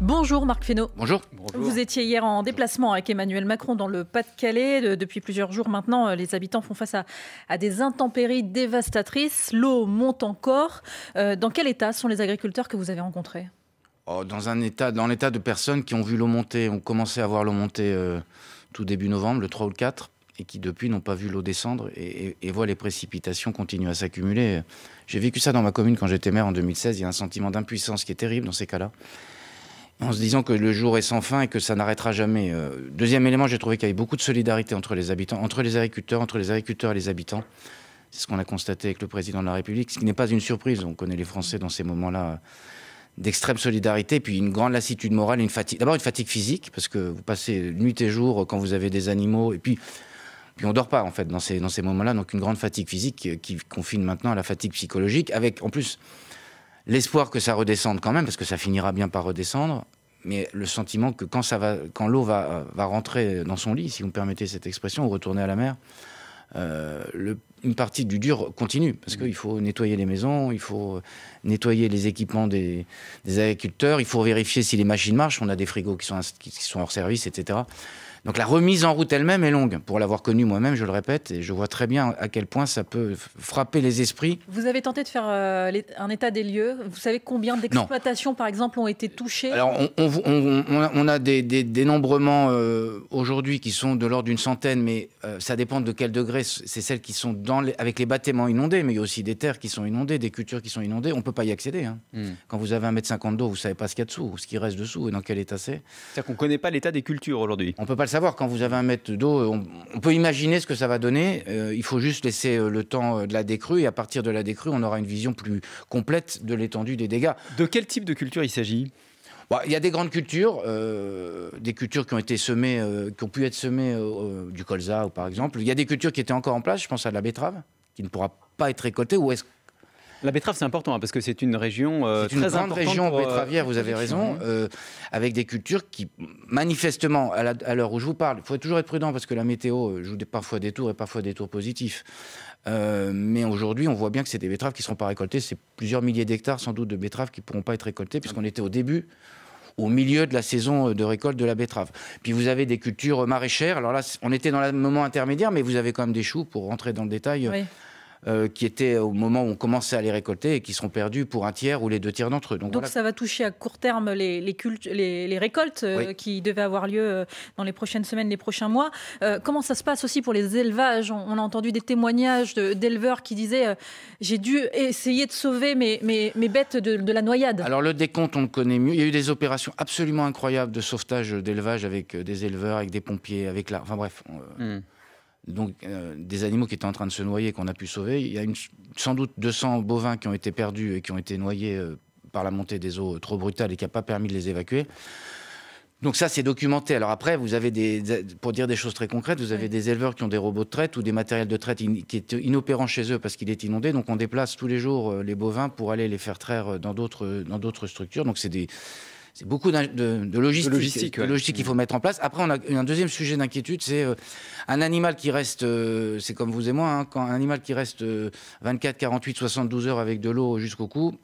Bonjour Marc Fesneau. Bonjour. Vous étiez hier en déplacement avec Emmanuel Macron dans le Pas-de-Calais. Depuis plusieurs jours maintenant, euh, les habitants font face à, des intempéries dévastatrices. L'eau monte encore. Euh, dans quel état sont les agriculteurs que vous avez rencontrés oh, Dans un état, dans l'état de personnes qui ont vu l'eau monter, ont commencé à voir l'eau monter euh, tout début novembre, le 3 ou le 4, et qui depuis n'ont pas vu l'eau descendre et, et, voient les précipitations continuer à s'accumuler. J'ai vécu ça dans ma commune quand j'étais maire en 2016. Il y a un sentiment d'impuissance qui est terrible dans ces cas-là en se disant que le jour est sans fin et que ça n'arrêtera jamais. Euh, deuxième élément, j'ai trouvé qu'il y avait beaucoup de solidarité entre les habitants, entre les agriculteurs, entre les agriculteurs et les habitants. C'est ce qu'on a constaté avec le président de la République, ce qui n'est pas une surprise. On connaît les Français dans ces moments-là euh, d'extrême solidarité, puis une grande lassitude morale, une fatigue. D'abord une fatigue physique, parce que vous passez nuit et jour quand vous avez des animaux, et puis, puis on dort pas en fait dans ces moments-là. Donc une grande fatigue physique qui confine maintenant à la fatigue psychologique, avec en plus l'espoir que ça redescende quand même, parce que ça finira bien par redescendre, mais le sentiment que quand, quand l'eau va, euh, va rentrer dans son lit, si vous me permettez cette expression, ou retourner à la mer, euh, une partie du dur continue, parce qu'il faut nettoyer les maisons, il faut nettoyer les équipements des, agriculteurs, il faut vérifier si les machines marchent, on a des frigos qui sont, qui sont hors service, etc. Donc la remise en route elle-même est longue. Pour l'avoir connue moi-même, je le répète, et je vois très bien à quel point ça peut frapper les esprits. Vous avez tenté de faire euh, un état des lieux. Vous savez combien d'exploitations, par exemple, ont été touchées Alors, on, a des, dénombrements euh, aujourd'hui qui sont de l'ordre d'une centaine, mais euh, ça dépend de quel degré. C'est celles qui sont dans avec les bâtiments inondés, mais il y a aussi des terres qui sont inondées, des cultures qui sont inondées. On ne peut pas y accéder. Hein. Hmm. Quand vous avez un mètre 50 d'eau, vous ne savez pas ce qu'il y a dessous, ce qui reste dessous et dans quel état c'est. C'est-à-dire qu'on ne connaît pas l'état des cultures aujourd'hui. On peut pas savoir. Quand vous avez un mètre d'eau, on, peut imaginer ce que ça va donner. Euh, il faut juste laisser euh, le temps euh, de la décrue. Et à partir de la décrue, on aura une vision plus complète de l'étendue des dégâts. De quel type de culture il s'agit bah, il y a des grandes cultures, des cultures qui ont été semées, qui ont pu être semées du colza, par exemple. Il y a des cultures qui étaient encore en place. Je pense à de la betterave, qui ne pourra pas être récoltée, ou est la betterave, c'est important hein, parce que c'est une région euh, c'est une très grande région euh, betteravière. Vous avez raison, euh, avec des cultures qui, manifestement, à l'heure où je vous parle, il faut toujours être prudent parce que la météo joue parfois des tours et parfois des tours positifs. mais aujourd'hui, on voit bien que c'est des betteraves qui ne seront pas récoltées. C'est plusieurs milliers d'hectares, sans doute, de betteraves qui ne pourront pas être récoltées puisqu'on était au début au milieu de la saison de récolte de la betterave. Puis vous avez des cultures maraîchères. Alors là, on était dans le moment intermédiaire, mais vous avez quand même des choux pour rentrer dans le détail. Euh, qui étaient au moment où on commençait à les récolter et qui seront perdus pour un tiers ou les deux tiers d'entre eux. Donc, ça va toucher à court terme les, les, récoltes euh, qui devaient avoir lieu euh, dans les prochaines semaines, les prochains mois. comment ça se passe aussi pour les élevages on, a entendu des témoignages d'éleveurs qui disaient j'ai dû essayer de sauver mes, bêtes de, la noyade. Alors le décompte, on le connaît mieux. Il y a eu des opérations absolument incroyables de sauvetage d'élevage avec des éleveurs, avec des pompiers, avec la... Enfin bref. Hmm donc euh, des animaux qui étaient en train de se noyer qu'on a pu sauver. Il y a sans doute 200 bovins qui ont été perdus et qui ont été noyés euh, par la montée des eaux trop brutale et qui n'a pas permis de les évacuer. Donc ça, c'est documenté. Alors après, vous avez des, pour dire des choses très concrètes, vous avez des éleveurs qui ont des robots de traite ou des matériels de traite qui est inopérant chez eux parce qu'il est inondé. Donc on déplace tous les jours euh, les bovins pour aller les faire traire dans d'autres structures. Donc c'est des c'est beaucoup de, logistique, qu'il faut mettre en place. Après, on a un deuxième sujet d'inquiétude, c'est euh, un animal qui reste, euh, c'est comme vous et moi, hein, quand un animal qui reste 24, 48, 72 heures avec de l'eau jusqu'au cou,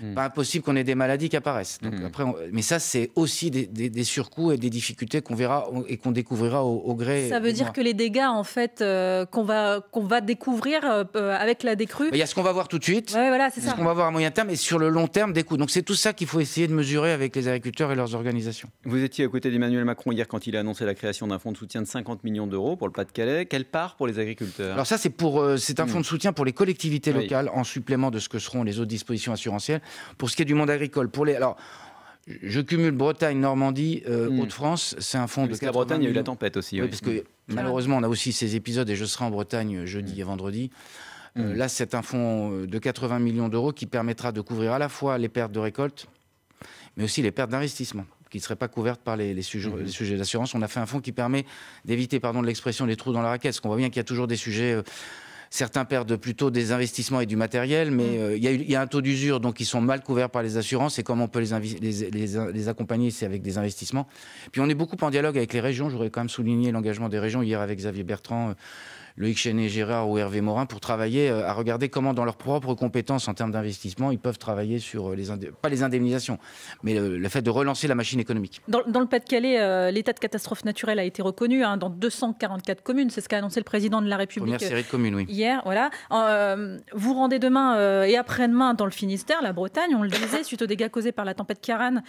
Hmm. Pas impossible qu'on ait des maladies qui apparaissent. Donc, hmm. après, Mais ça, c'est aussi des, surcoûts et des difficultés qu'on verra et qu'on découvrira au, gré. Ça veut dire que les dégâts, en fait, euh, qu'on va, qu'on va découvrir euh, euh, avec la décrue. Il y a ce qu'on va voir tout de suite, c'est ce qu'on va voir à moyen terme et sur le long terme des coûts. Donc c'est tout ça qu'il faut essayer de mesurer avec les agriculteurs et leurs organisations. Vous étiez à côté d'Emmanuel Macron hier quand il a annoncé la création d'un fonds de soutien de 50 millions d'euros pour le Pas-de-Calais. Quelle part pour les agriculteurs Alors ça, c'est pour, c'est un hmm. fonds de soutien pour les collectivités locales en supplément de ce que seront les autres dispositions assurantielles. Pour ce qui est du monde agricole, pour les. Alors, je cumule Bretagne, Normandie, euh, hmm. de france C'est un fonds de. Parce Bretagne, il y a eu la tempête aussi. Oui, parce hmm. que malheureusement, on a aussi ces épisodes et je serai en Bretagne euh, jeudi hmm. et vendredi. Euh, là, c'est un fonds de 80 millions d'euros qui permettra de couvrir à la fois les pertes de récolte, mais aussi les pertes d'investissement qui ne seraient pas couvertes par les, sujets, sujets d'assurance. On a fait un fonds qui permet d'éviter, pardon l'expression, des trous dans la raquette, parce qu'on voit bien qu'il y a toujours des sujets Certains perdent plutôt des investissements et du matériel, mais mm. euh, il y, a un taux d'usure, donc ils sont mal couverts par les assurances. Et comment on peut les, accompagner C'est avec des investissements. Puis on est beaucoup en dialogue avec les régions. J'aurais quand même souligné l'engagement des régions hier avec Xavier Bertrand. Euh, Loïc Chenet-Gérard ou Hervé Morin, pour travailler euh, à regarder comment, dans leurs propres compétences en termes d'investissement, ils peuvent travailler sur euh, les pas les indemnisations, mais le, fait de relancer la machine économique. Dans, le Pas-de-Calais, euh, l'état de catastrophe naturelle a été reconnu hein, dans 244 communes. C'est ce qu'a annoncé le président de la République Première série de communes, oui. hier. Voilà. vous rendez demain et après-demain dans le Finistère, la Bretagne, on le disait, suite aux dégâts causés par la tempête Carane,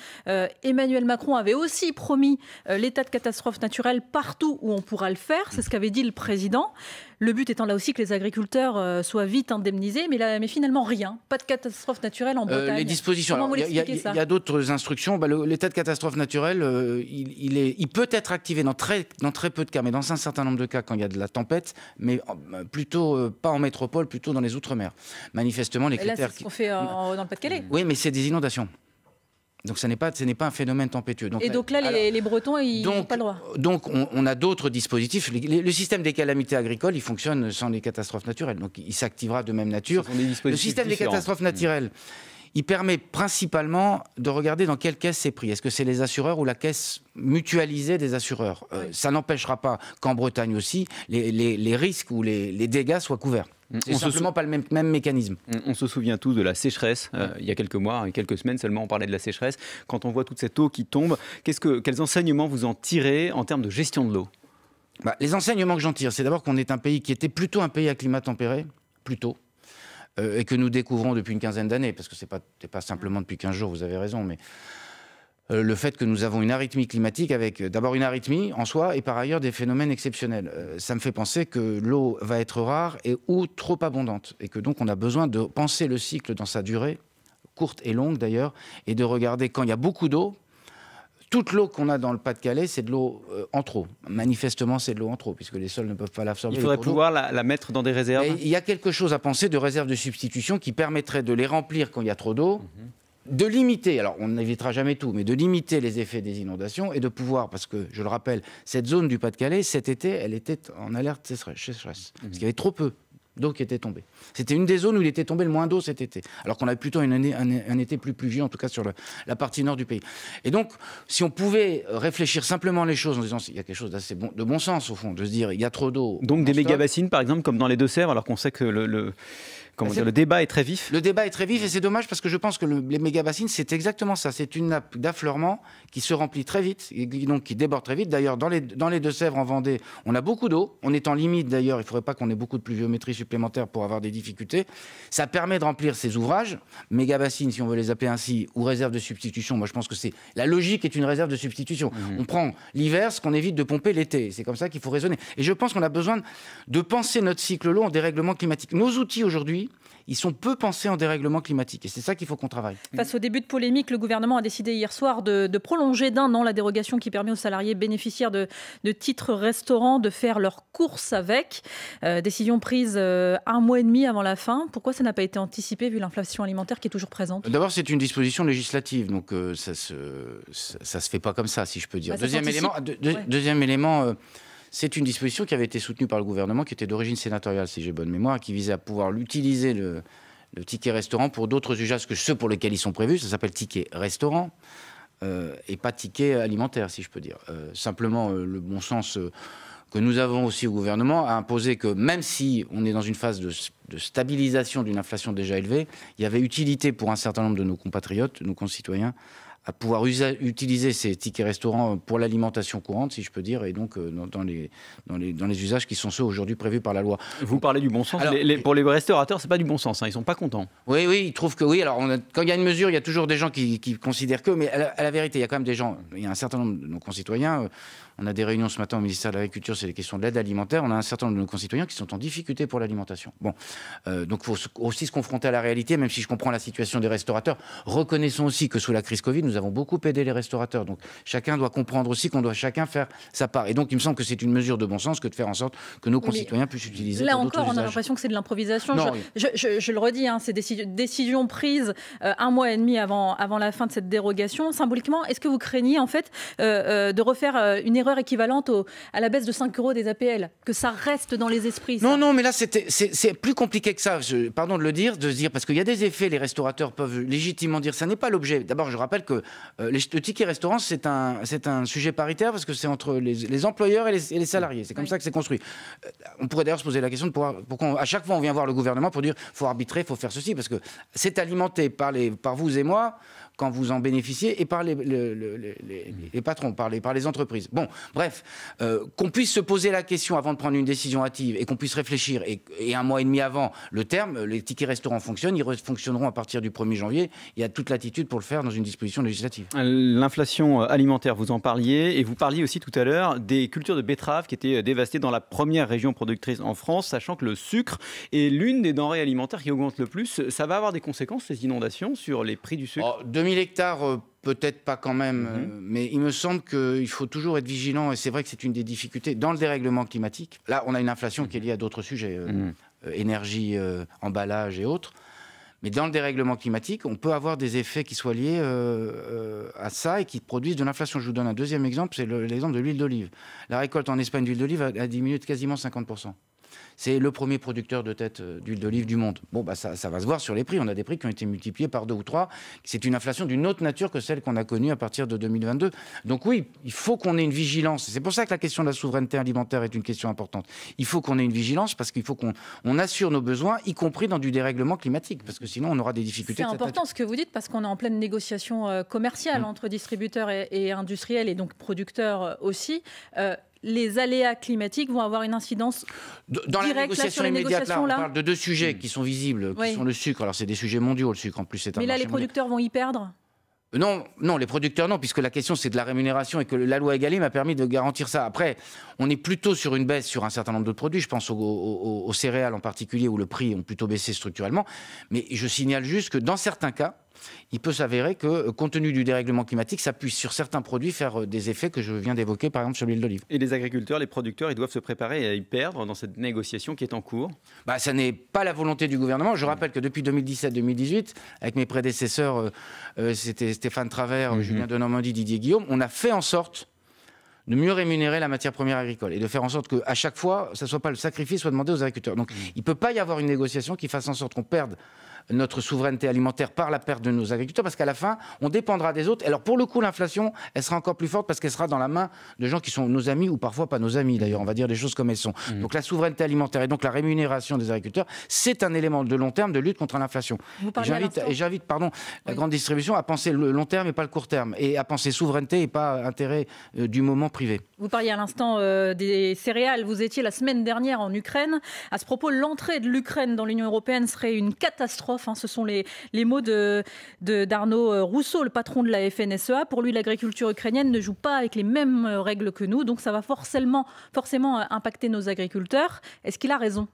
Emmanuel Macron avait aussi promis l'état de catastrophe naturelle partout où on pourra le faire. C'est ce qu'avait dit le président. Le but étant là aussi que les agriculteurs euh, soient vite indemnisés, mais, finalement rien. Pas de catastrophe naturelle en euh, Bretagne. les dispositions. Il y, a, d'autres instructions. Bah, l'état de catastrophe naturelle, euh, il, peut être activé dans très, peu de cas, mais dans un certain nombre de cas quand il y a de la tempête, mais bah, plutôt pas en métropole, plutôt dans les outre-mer. Manifestement, les critères. Là, ce qu'on fait dans le Pas-de-Calais. Oui, mais c'est des inondations. Donc ce n'est pas, pas un phénomène tempétueux. Donc, et donc là, les, Bretons, ils n'ont pas le droit. Donc on, a d'autres dispositifs. Le, système des calamités agricoles, il fonctionne sans les catastrophes naturelles. Donc il s'activera de même nature. Le système des catastrophes mmh. naturelles il permet principalement de regarder dans quelle caisse c'est pris. Est-ce que c'est les assureurs ou la caisse mutualisée des assureurs euh, Ça n'empêchera pas qu'en Bretagne aussi, les, risques ou les, dégâts soient couverts. Mm, c'est simplement pas le même, mécanisme. Mm, on, se souvient tous de la sécheresse. Euh, il y a quelques mois, hein, quelques semaines seulement, on parlait de la sécheresse. Quand on voit toute cette eau qui tombe, quels enseignements vous en tirez en termes de gestion de l'eau bah, Les enseignements que j'en tire, c'est d'abord qu'on est un pays qui était plutôt un pays à climat tempéré, plutôt. Euh, et que nous découvrons depuis une quinzaine d'années, parce que ce n'est pas, simplement depuis 15 jours, vous avez raison, mais euh, le fait que nous avons une arythmie climatique avec euh, d'abord une arythmie en soi et par ailleurs des phénomènes exceptionnels. ça me fait penser que l'eau va être rare et ou trop abondante et que donc on a besoin de penser le cycle dans sa durée courte et longue d'ailleurs, et de regarder quand il y a beaucoup d'eau, toute l'eau qu'on a dans le Pas-de-Calais, c'est de l'eau euh, en trop. Manifestement, c'est de l'eau en trop, puisque les sols ne peuvent pas l'absorber. Il faudrait pouvoir la, mettre dans des réserves. il y a quelque chose à penser de réserves de substitution qui permettrait de les remplir quand il y a trop d'eau. Mhm. de limiter, alors on n'évitera jamais tout, mais de limiter les effets des inondations et de pouvoir, parce que je le rappelle, cette zone du Pas-de-Calais, cet été, elle était en alerte ce serait, mhm. parce qu'il y avait trop peu d'eau qui était tombée. C'était une des zones où il était tombé le moins d'eau cet été, alors qu'on avait plutôt une année, un, été plus pluvieux, en tout cas sur la partie nord du pays. Et donc, si on pouvait réfléchir simplement les choses en disant il y a quelque chose d'assez de bon sens au fond, de se dire il y a trop d'eau. Donc des méga bassines par exemple, comme dans les deux serres alors qu'on sait que le bah, le débat est très vif. Le débat est très vif et c'est dommage parce que je pense que les méga-bassines, c'est exactement ça. C'est une nappe d'affleurement qui se remplit très vite, et donc qui déborde très vite. D'ailleurs, dans les, dans les Deux-Sèvres, en Vendée, on a beaucoup d'eau. On est en limite d'ailleurs, il ne faudrait pas qu'on ait beaucoup de pluviométrie supplémentaire pour avoir des difficultés. Ça permet de remplir ces ouvrages, méga-bassines, si on veut les appeler ainsi, ou réserve de substitution. Moi, je pense que c'est la logique est une réserve de substitution. Mhm. On prend l'hiver, ce qu'on évite de pomper l'été. C'est comme ça qu'il faut raisonner. Et je pense qu'on a besoin de penser notre cycle long en dérèglement climatique. Nos outils aujourd'hui, ils sont peu pensés en dérèglement climatique. Et c'est ça qu'il faut qu'on travaille. Face au début de polémique, le gouvernement a décidé hier soir de, prolonger d'un an la dérogation qui permet aux salariés bénéficiaires de, titres restaurants de faire leurs courses avec. Euh, décision prise euh, un mois et demi avant la fin. Pourquoi ça n'a pas été anticipé vu l'inflation alimentaire qui est toujours présente D'abord, c'est une disposition législative, donc euh, ça ne se, ça, se fait pas comme ça, si je peux dire. Bah, deuxième, élément, deuxième élément c'est une disposition qui avait été soutenue par le gouvernement, qui était d'origine sénatoriale, si j'ai bonne mémoire, qui visait à pouvoir l'utiliser, le, ticket restaurant, pour d'autres usages que ceux pour lesquels ils sont prévus. Ça s'appelle ticket restaurant. Euh, et pas ticket alimentaire, si je peux dire. Euh, simplement, euh, le bon sens que nous avons aussi au gouvernement a imposé que même si on est dans une phase de, de stabilisation d'une inflation déjà élevée, il y avait utilité pour un certain nombre de nos compatriotes, nos concitoyens, à pouvoir utiliser ces tickets restaurants pour l'alimentation courante, si je peux dire, et donc euh, dans, les, dans, les, dans les, usages qui sont ceux aujourd'hui prévus par la loi. Vous parlez du bon sens. les, pour les restaurateurs, c'est pas du bon sens. Hein, ils sont pas contents. Oui, oui, ils trouvent que oui. Alors on quand il y a une mesure, il y a toujours des gens qui, considèrent que, mais la, à la, vérité, il y a quand même des gens, il y a un certain nombre de nos concitoyens euh, on a des réunions ce matin au ministère de l'Agriculture, c'est les questions de l'aide alimentaire. On a un certain nombre de nos concitoyens qui sont en difficulté pour l'alimentation. Bon, euh, donc il faut aussi se confronter à la réalité, même si je comprends la situation des restaurateurs. Reconnaissons aussi que sous la crise Covid, nous avons beaucoup aidé les restaurateurs. Donc chacun doit comprendre aussi qu'on doit chacun faire sa part. Et donc il me semble que c'est une mesure de bon sens que de faire en sorte que nos concitoyens puissent utiliser. Là encore, on a l'impression que c'est de l'improvisation. Je, je, le redis, hein, c'est des décisions prises euh, un mois et demi avant, avant la fin de cette dérogation. Symboliquement, est-ce que vous craignez en fait euh, de refaire une équivalente à la baisse de 5 euros des APL, que ça reste dans les esprits. Non, non, mais là, c'est plus compliqué que ça. pardon de le dire, de dire, parce qu'il y a des effets, les restaurateurs peuvent légitimement dire, ça n'est pas l'objet. D'abord, je rappelle que euh, le ticket restaurant, c'est un, un sujet paritaire parce que c'est entre les, employeurs et les, salariés. C'est comme ça que c'est construit. Euh, on pourrait d'ailleurs se poser la question de pourquoi à chaque fois on vient voir le gouvernement pour dire, faut arbitrer, faut faire ceci, parce que c'est alimenté par, les, par vous et moi quand vous en bénéficiez et par les, mmh. les, patrons, par les, par les entreprises. Bon, bref, euh, qu'on puisse se poser la question avant de prendre une décision hâtive et qu'on puisse réfléchir et, un mois et demi avant le terme, les tickets restaurants fonctionnent, ils fonctionneront à partir du 1er janvier. Il y a toute l'attitude pour le faire dans une disposition législative. Euh, l'inflation euh, alimentaire, vous en parliez et vous parliez aussi tout à l'heure des cultures de betteraves qui étaient dévastées dans la première région productrice en France, sachant que le sucre est l'une des denrées alimentaires qui augmente le plus. Ça va avoir des conséquences, ces inondations, sur les prix du sucre oh, 1000 hectares, euh, peut-être pas quand même, mhm. euh, mais il me semble qu'il faut toujours être vigilant, et c'est vrai que c'est une des difficultés dans le dérèglement climatique. Là, on a une inflation qui est liée à d'autres sujets, euh, mhm. énergie, emballage et autres. Mais dans le dérèglement climatique, on peut avoir des effets qui soient liés à ça et qui produisent de l'inflation. Je vous donne un deuxième exemple, c'est l'exemple de l'huile d'olive. La récolte en Espagne d'huile d'olive a diminué de quasiment 50% c'est le premier producteur de tête euh, d'huile d'olive du monde. Bon, bah, ça, ça va se voir sur les prix. On a des prix qui ont été multipliés par deux ou trois. C'est une inflation d'une autre nature que celle qu'on a connue à partir de 2022. Donc oui, il faut qu'on ait une vigilance. C'est pour ça que la question de la souveraineté alimentaire est une question importante. Il faut qu'on ait une vigilance parce qu'il faut qu'on assure nos besoins, y compris dans du dérèglement climatique, parce que sinon on aura des difficultés. C'est important ce que vous dites parce qu'on est en pleine négociation euh, commerciale mm. entre distributeurs et, industriels et donc producteurs euh, aussi les aléas climatiques vont avoir une incidence dans directe la négociation sur Les négociations, là, on parle de deux sujets qui sont visibles, qui sont le sucre. Alors c'est des sujets mondiaux, le sucre en plus. C'est Mais là, les producteurs vont y perdre. Euh, non, non, les producteurs non, puisque la question c'est de la rémunération et que la loi Egalim a permis de garantir ça. Après, on est plutôt sur une baisse sur un certain nombre de produits. Je pense aux, céréales en particulier où le prix ont plutôt baissé structurellement. Mais je signale juste que dans certains cas, il peut s'avérer que, euh, compte tenu du dérèglement climatique, ça puisse sur certains produits faire euh, des effets que je viens d'évoquer, par exemple sur l'huile d'olive. Et les agriculteurs, les producteurs, ils doivent se préparer à y perdre dans cette négociation qui est en cours bah, Ça n'est pas la volonté du gouvernement. Je rappelle que depuis 2017-2018, avec mes prédécesseurs, euh, c'était Stéphane Travers, mhm. Julien de Normandie, Didier Guillaume, on a fait en sorte de mieux rémunérer la matière première agricole et de faire en sorte qu'à chaque fois, ça ne soit pas le sacrifice soit demandé aux agriculteurs. Donc mhm. il ne peut pas y avoir une négociation qui fasse en sorte qu'on perde notre souveraineté alimentaire par la perte de nos agriculteurs, parce qu'à la fin, on dépendra des autres. Alors pour le coup, l'inflation, elle sera encore plus forte parce qu'elle sera dans la main de gens qui sont nos amis ou parfois pas nos amis d'ailleurs. On va dire des choses comme elles sont. Mmh. Donc la souveraineté alimentaire et donc la rémunération des agriculteurs, c'est un élément de long terme de lutte contre l'inflation. Et j'invite, pardon, la grande distribution à penser le long terme et pas le court terme, et à penser souveraineté et pas intérêt euh, du moment privé. Vous parliez à l'instant euh, des céréales. Vous étiez la semaine dernière en Ukraine. À ce propos, l'entrée de l'Ukraine dans l'Union européenne serait une catastrophe Enfin, Ce sont les, mots d'Arnaud de, euh, Rousseau, le patron de la FNSEA. Pour lui, l'agriculture ukrainienne ne joue pas avec les mêmes euh, règles que nous, donc ça va forcément, forcément euh, impacter nos agriculteurs. Est-ce qu'il a raison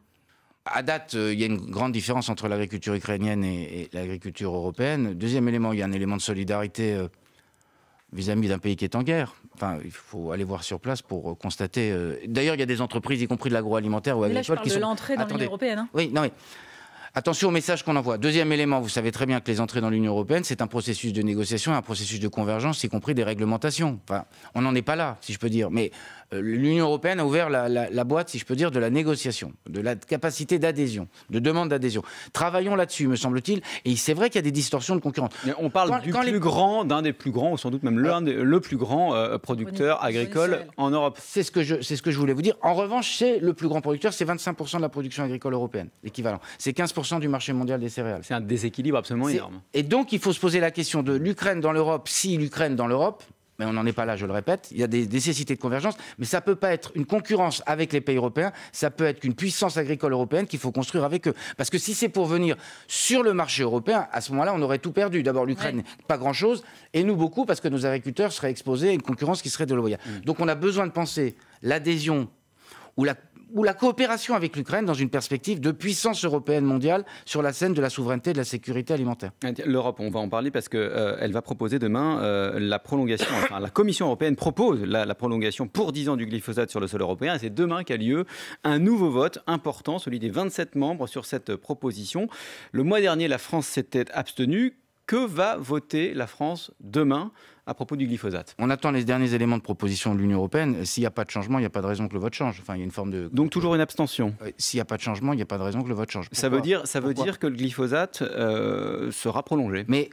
à date, il y a une grande différence entre l'agriculture ukrainienne et, l'agriculture européenne. Deuxième élément, il y a un élément de solidarité vis-à-vis d'un pays qui est en guerre. Enfin, il faut aller voir sur place pour constater. D'ailleurs, il y a des entreprises, y compris de l'agroalimentaire ou agricole, là, parle qui de l'entrée dans l'Union européenne. Hein. oui, non, mais Attention au message qu'on envoie. Deuxième élément, vous savez très bien que les entrées dans l'Union européenne, c'est un processus de négociation, un processus de convergence, y compris des réglementations. Enfin, on n'en est pas là, si je peux dire. Mais euh, l'Union européenne a ouvert la, boîte, si je peux dire, de la négociation, de la capacité d'adhésion, de demande d'adhésion. Travaillons là-dessus, me semble-t-il. Et c'est vrai qu'il y a des distorsions de concurrence. on parle du plus grand, d'un des plus grands, ou sans doute même l'un le plus grand euh, producteur agricole en Europe. C'est ce que je, c'est ce que je voulais vous dire. En revanche, c'est le plus grand producteur, c'est 25% de la production agricole européenne, l'équivalent. C'est 15% du marché mondial des céréales. C'est un déséquilibre absolument énorme. Et donc, il faut se poser la question de l'Ukraine dans l'Europe, si l'Ukraine dans l'Europe, mais on n'en est pas là, je le répète, il y a des nécessités de convergence, mais ça ne peut pas être une concurrence avec les pays européens, ça peut être qu'une puissance agricole européenne qu'il faut construire avec eux. Parce que si c'est pour venir sur le marché européen, à ce moment-là, on aurait tout perdu. D'abord, l'Ukraine, pas grand-chose, et nous beaucoup, parce que nos agriculteurs seraient exposés à une concurrence qui serait de Mmh. Donc on a besoin de penser l'adhésion ou la ou la coopération avec l'Ukraine dans une perspective de puissance européenne mondiale sur la scène de la souveraineté et de la sécurité alimentaire. Euh, L'Europe, on va en parler parce qu'elle euh, va proposer demain euh, la prolongation, enfin la Commission européenne propose la, la, prolongation pour 10 ans du glyphosate sur le sol européen et c'est demain qu'a lieu un nouveau vote important, celui des 27 membres sur cette proposition. Le mois dernier, la France s'était abstenue. Que va voter la France demain à propos du glyphosate. On attend les derniers éléments de proposition de l'Union européenne. S'il n'y a pas de changement, il n'y a pas de raison que le vote change. Enfin, il y a une forme de donc toujours une abstention. Euh, s'il n'y a pas de changement, il n'y a pas de raison que le vote change. ça veut dire ça veut dire que le glyphosate euh, sera prolongé. Mais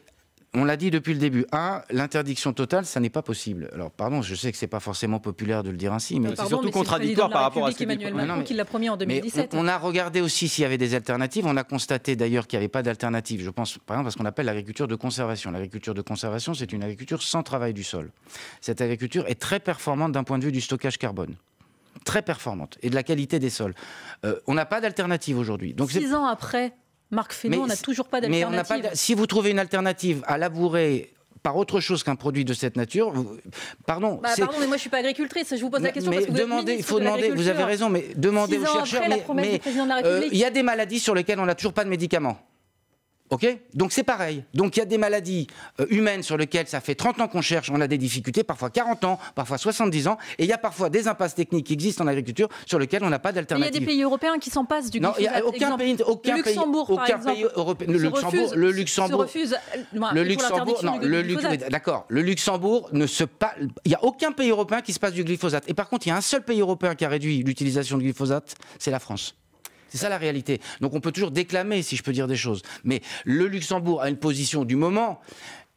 on l'a dit depuis le début. Un, l'interdiction totale, ça n'est pas possible. Alors, pardon, je sais que ce n'est pas forcément populaire de le dire ainsi, mais, c'est surtout contradictoire par rapport à ce qu'il Macron qui promis en 2017. On, a regardé aussi s'il y avait des alternatives. On a constaté d'ailleurs qu'il n'y avait pas d'alternative. Je pense, par exemple, à ce qu'on appelle l'agriculture de conservation. L'agriculture de conservation, c'est une agriculture sans travail du sol. Cette agriculture est très performante d'un point de vue du stockage carbone très performante et de la qualité des sols. Euh, on n'a pas d'alternative aujourd'hui. Donc six ans après Marc Fesneau, on n'a toujours pas d'alternative. Mais on n'a pas. Si vous trouvez une alternative à labourer par autre chose qu'un produit de cette nature. Pardon. Bah, pardon, mais moi je suis pas agricultrice. Je vous pose la question mais parce que vous demandez, il faut demander. Vous avez raison, mais demandez aux chercheurs. mais, euh, il y a des maladies sur lesquelles on n'a toujours pas de médicaments. Donc c'est pareil. Donc il y a des maladies euh, humaines sur lesquelles ça fait 30 ans qu'on cherche, on a des difficultés, parfois 40 ans, parfois 70 ans, et il y a parfois des impasses techniques qui existent en agriculture sur lesquelles on n'a pas d'alternative. Il y a des pays européens qui s'en passent du non, glyphosate. Y a aucun pays, le Luxembourg, par exemple, européen, le Luxembourg, refuse, le Luxembourg, euh, non, le Luxembourg, d'accord, le Luxembourg ne se pas, il y a aucun pays européen qui se passe du glyphosate. Et par contre, il y a un seul pays européen qui a réduit l'utilisation du glyphosate, c'est la France. C'est ça la réalité. Donc on peut toujours déclamer, si je peux dire des choses. Mais le Luxembourg a une position du moment.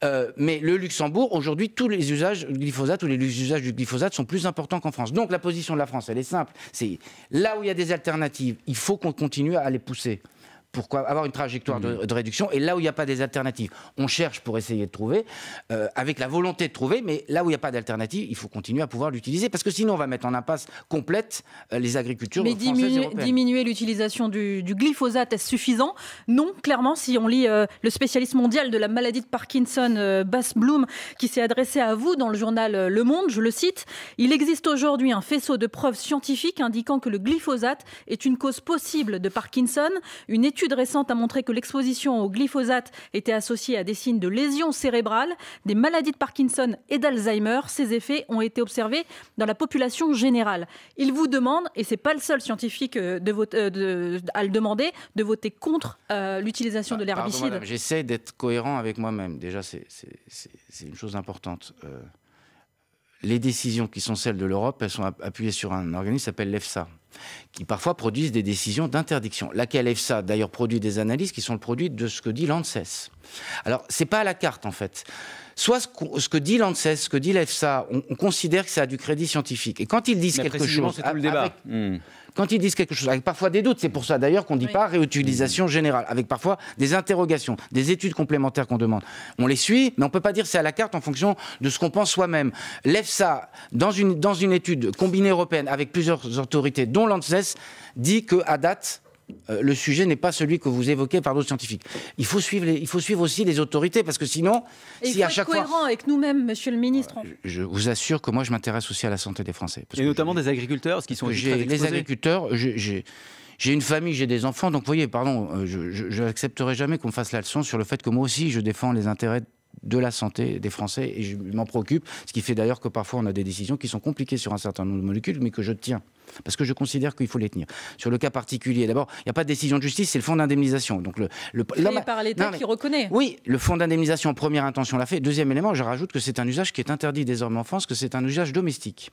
Euh, mais le Luxembourg, aujourd'hui, tous les usages du glyphosate, tous les usages du glyphosate sont plus importants qu'en France. Donc la position de la France, elle est simple. C'est là où il y a des alternatives, il faut qu'on continue à les pousser pourquoi avoir une trajectoire mm. de, réduction. Et là où il n'y a pas des alternatives, on cherche pour essayer de trouver, euh, avec la volonté de trouver, mais là où il n'y a pas d'alternative, il faut continuer à pouvoir l'utiliser, parce que sinon on va mettre en impasse complète euh, les agricultures. Mais diminuer, diminuer l'utilisation du, glyphosate, est suffisant Non, clairement, si on lit euh, le spécialiste mondial de la maladie de Parkinson, Bass Bloom, qui s'est adressé à vous dans le journal Le Monde, je le cite, il existe aujourd'hui un faisceau de preuves scientifiques indiquant que le glyphosate est une cause possible de Parkinson, une étude étude récente a montré que l'exposition au glyphosate était associée à des signes de lésions cérébrales, des maladies de Parkinson et d'Alzheimer. Ces effets ont été observés dans la population générale. Il vous demande, et c'est pas le seul scientifique euh, de vote, euh, à le demander, de voter contre euh, l'utilisation de l'herbicide. J'essaie d'être cohérent avec moi-même. Déjà, c'est une chose importante les décisions qui sont celles de l'Europe, elles sont appuyées sur un organisme qui s'appelle l'EFSA, qui parfois produisent des décisions d'interdiction. Laquelle EFSA, d'ailleurs, produit des analyses qui sont le produit de ce que dit l'ANSES. Alors, c'est pas à la carte, en fait soit ce, que dit l'ANSES, ce que dit l'EFSA, on, considère que ça a du crédit scientifique. Et quand ils disent quelque chose. Avec, hmm. Hmm. Quand ils disent quelque chose, avec parfois des doutes, c'est pour ça d'ailleurs qu'on ne dit pas réutilisation hmm. générale, avec parfois des interrogations, des études complémentaires qu'on demande. On les suit, mais on ne peut pas dire c'est à la carte en fonction de ce qu'on pense soi-même. L'EFSA, dans une, dans une étude combinée européenne avec plusieurs autorités, dont l'ANSES, dit qu'à date, euh, le sujet n'est pas celui que vous évoquez par d'autres scientifiques. Il faut suivre, il faut suivre aussi les autorités parce que sinon, si il à chaque cohérent avec nous-mêmes, Monsieur le Ministre. Je, vous assure que moi, je m'intéresse aussi à la santé des Français. et notamment des agriculteurs, ce qui sont très les agriculteurs. J'ai j'ai une famille, j'ai des enfants, donc vous voyez, pardon, euh, je n'accepterai jamais qu'on fasse la leçon sur le fait que moi aussi je défends les intérêts de la santé des Français et je m'en préoccupe, ce qui fait d'ailleurs que parfois on a des décisions qui sont compliquées sur un certain nombre de molécules, mais que je tiens parce que je considère qu'il faut les tenir. Sur le cas particulier, d'abord, il n'y a pas de décision de justice, c'est le fonds d'indemnisation. Donc le, le qui reconnaît. Oui, le fonds d'indemnisation, première intention, l'a fait. Deuxième élément, je rajoute que c'est un usage qui est interdit désormais en France, que c'est un usage domestique.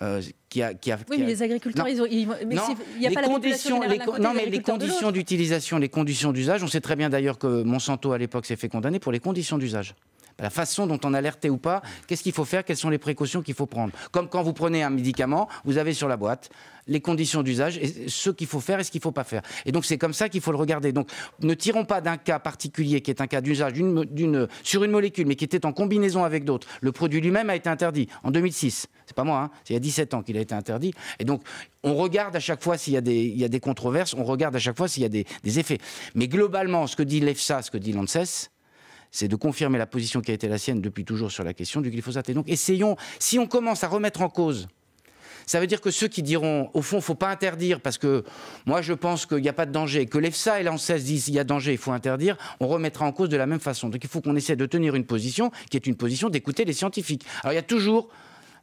Euh, oui, mais les agriculteurs, ils Il y a les pas conditions, non, mais les conditions d'utilisation, les conditions d'usage, on sait très bien d'ailleurs que Monsanto à l'époque s'est fait condamner pour les conditions d'usage la façon dont on alertait ou pas, qu'est-ce qu'il faut faire, quelles sont les précautions qu'il faut prendre. Comme quand vous prenez un médicament, vous avez sur la boîte les conditions d'usage et ce qu'il faut faire et ce qu'il ne faut pas faire. Et donc c'est comme ça qu'il faut le regarder. Donc ne tirons pas d'un cas particulier qui est un cas d'usage sur une molécule mais qui était en combinaison avec d'autres. Le produit lui-même a été interdit en 2006. C'est pas moi, hein c'est il y a 17 ans qu'il a été interdit. Et donc on regarde à chaque fois s'il y, a des, controverses, on regarde à chaque fois s'il y a des, des effets. Mais globalement, ce que dit l'EFSA, ce que dit l'ANSES, c'est de confirmer la position qui a été la sienne depuis toujours sur la question du glyphosate. Et donc, essayons, si on commence à remettre en cause ça veut dire que ceux qui diront, au fond, faut pas interdire, parce que moi, je pense qu'il n'y a pas de danger, que l'EFSA et l'ANSES disent, qu'il y a danger, il faut interdire, on remettra en cause de la même façon. Donc, il faut qu'on essaie de tenir une position qui est une position d'écouter les scientifiques. Alors, il y a toujours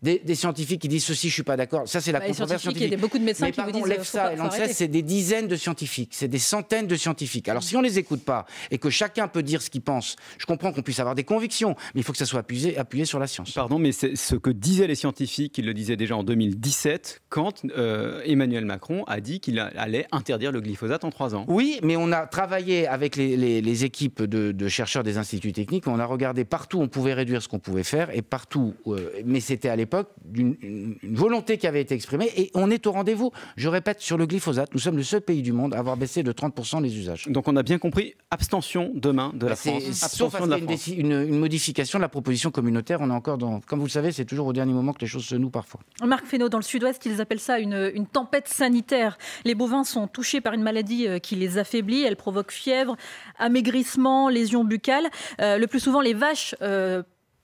des, scientifiques qui disent ceci, je ne suis pas d'accord. Ça, c'est la bah, controverse scientifique. Il y a beaucoup de médecins qui vous disent. Euh, l'EFSA c'est des dizaines de scientifiques, c'est des centaines de scientifiques. Alors, si on les écoute pas et que chacun peut dire ce qu'il pense, je comprends qu'on puisse avoir des convictions, mais il faut que ça soit appuyé, sur la science. Pardon, mais c'est ce que disaient les scientifiques, ils le disaient déjà en 2017, quand euh, Emmanuel Macron a dit qu'il allait interdire le glyphosate en trois ans. Oui, mais on a travaillé avec les, équipes de, chercheurs des instituts techniques, on a regardé partout où on pouvait réduire ce qu'on pouvait faire et partout, euh, mais c'était à l'époque d'une volonté qui avait été exprimée et on est au rendez-vous. Je répète, sur le glyphosate, nous sommes le seul pays du monde à avoir baissé de 30% les usages. Donc on a bien compris, abstention demain de la France. C'est Une, modification de la proposition communautaire, on est encore dans... Comme vous le savez, c'est toujours au dernier moment que les choses se nouent parfois. Marc Fesneau, dans le sud-ouest, ils appellent ça une, une tempête sanitaire. Les bovins sont touchés par une maladie euh, qui les affaiblit, elle provoque fièvre, amaigrissement, lésions buccales. Euh, le plus souvent, les vaches euh,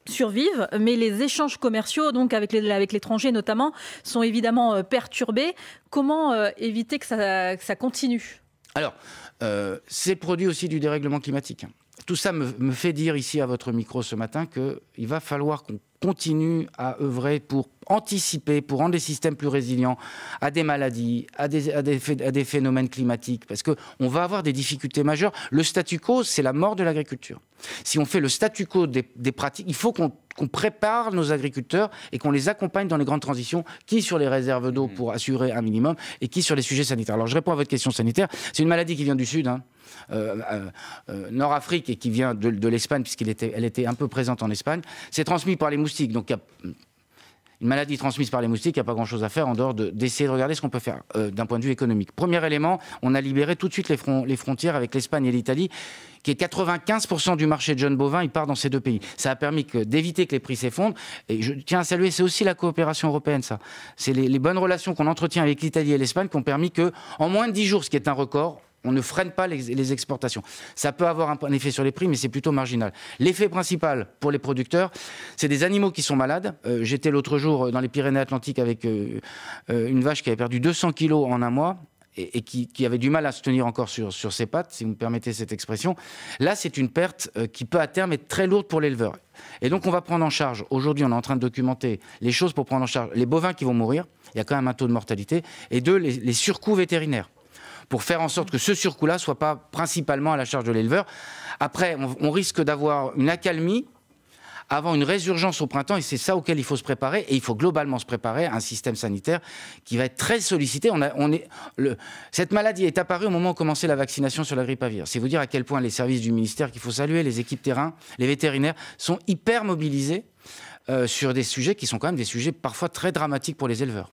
survivent, mais les échanges commerciaux, donc avec, les, avec l'étranger notamment, sont évidemment euh, perturbés. Comment euh, éviter que ça, continue Alors, euh, c'est produit aussi du dérèglement climatique. Tout ça me, me, fait dire ici à votre micro ce matin qu'il va falloir qu'on continue à œuvrer pour anticiper, pour rendre les systèmes plus résilients à des maladies, à des, phénomènes climatiques, parce qu'on va avoir des difficultés majeures. Le statu quo, c'est la mort de l'agriculture. Si on fait le statu quo des, pratiques, il faut qu'on prépare nos agriculteurs et qu'on les accompagne dans les grandes transitions, qui sur les réserves d'eau mmh. pour assurer un minimum et qui sur les sujets sanitaires. Alors je réponds à votre question sanitaire. C'est une maladie qui vient du Sud. Hein. Euh, euh, euh, Nord-Afrique et qui vient de, l'Espagne, puisqu'elle était, un peu présente en Espagne, c'est transmis par les moustiques. Donc une maladie transmise par les moustiques, il n'y a pas grand-chose à faire en dehors d'essayer de, regarder ce qu'on peut faire d'un point de vue économique. Premier élément, on a libéré tout de suite les, frontières avec l'Espagne et l'Italie, qui est 95% du marché de jeunes bovins, il part dans ces deux pays. Ça a permis d'éviter que les prix s'effondrent. Et je tiens à saluer, c'est aussi la coopération européenne, ça. C'est les, bonnes relations qu'on entretient avec l'Italie et l'Espagne qui ont permis que, en moins de 10 jours, ce qui est un record, on ne freine pas les, exportations. Ça peut avoir un, effet sur les prix, mais c'est plutôt marginal. L'effet principal pour les producteurs, c'est des animaux qui sont malades. Euh, j'étais l'autre jour euh, dans les Pyrénées-Atlantiques avec euh, une vache qui avait perdu 200 kilos en un mois et, qui, avait du mal à se tenir encore sur, ses pattes, si vous me permettez cette expression. Là, c'est une perte qui peut à terme être très lourde pour l'éleveur. Et donc, on va prendre en charge, aujourd'hui, on est en train de documenter les choses pour prendre en charge les bovins qui vont mourir, il y a quand même un taux de mortalité, et deux, les surcoûts vétérinaires pour faire en sorte que ce surcoût-là soit pas principalement à la charge de l'éleveur. Après, on, risque d'avoir une accalmie avant une résurgence au printemps, et c'est ça auquel il faut se préparer, et il faut globalement se préparer à un système sanitaire qui va être très sollicité. cette maladie est apparue au moment où commençait la vaccination sur la grippe aviaire. C'est vous dire à quel point les services du ministère, qu'il faut saluer, les équipes terrain, les vétérinaires, sont hyper mobilisés euh, sur des sujets qui sont quand même des sujets parfois très dramatiques pour les éleveurs.